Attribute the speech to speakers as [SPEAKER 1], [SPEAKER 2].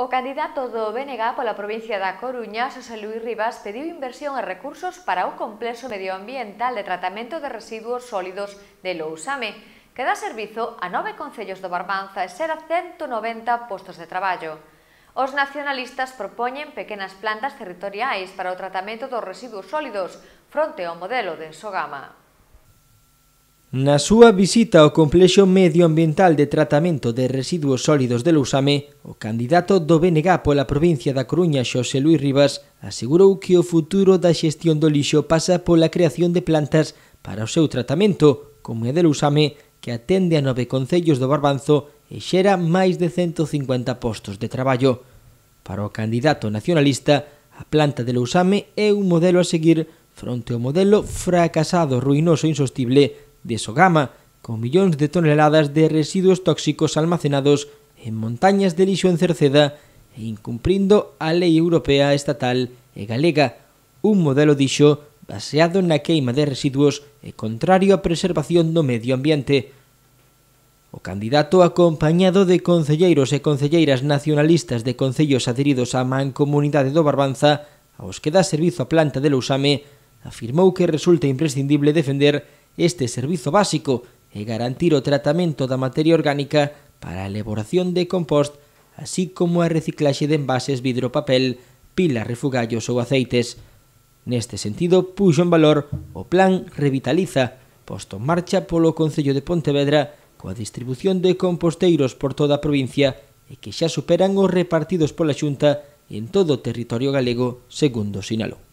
[SPEAKER 1] O candidato do BNG pola provincia da Coruña, Xosé Luís Rivas, pediu inversión e recursos para o complexo medioambiental de tratamento de residuos sólidos de Lousame, que dá servizo a nove concellos do Barbanza e xera 190 postos de traballo. Os nacionalistas propoñen pequenas plantas territoriais para o tratamento dos residuos sólidos fronte ao modelo de Sogama.
[SPEAKER 2] Na súa visita ao Complexo Medioambiental de Tratamento de Residuos Sólidos de Lousame, o candidato do BNG pola provincia da Coruña, Xosé Luis Rivas, asegurou que o futuro da xestión do lixo pasa pola creación de plantas para o seu tratamento, como é de Lousame, que atende a nove concellos do Barbanzo e xera máis de 150 postos de traballo. Para o candidato nacionalista, a planta de Lousame é un modelo a seguir fronte ao modelo fracasado, ruinoso e insostible de Sogama, con millóns de toneladas de residuos tóxicos almacenados en montañas de lixo en Cerceda e incumprindo a lei europea estatal e galega, un modelo dixo baseado na queima de residuos e contrario á preservación do medio ambiente. O candidato acompañado de concelleiros e concelleiras nacionalistas de concellos adheridos á Mancomunidade do Barbanza, aos que dá servizo a planta de Lousame, afirmou que resulta imprescindible defender este servizo básico e garantir o tratamento da materia orgánica para a elaboración de compost, así como a reciclaxe de envases vidro-papel, pilas, refugallos ou aceites. Neste sentido, puxo en valor o plan Revitaliza, posto en marcha polo Concello de Pontevedra coa distribución de composteiros por toda a provincia e que xa superan os repartidos pola Xunta en todo o territorio galego, segundo sinalou.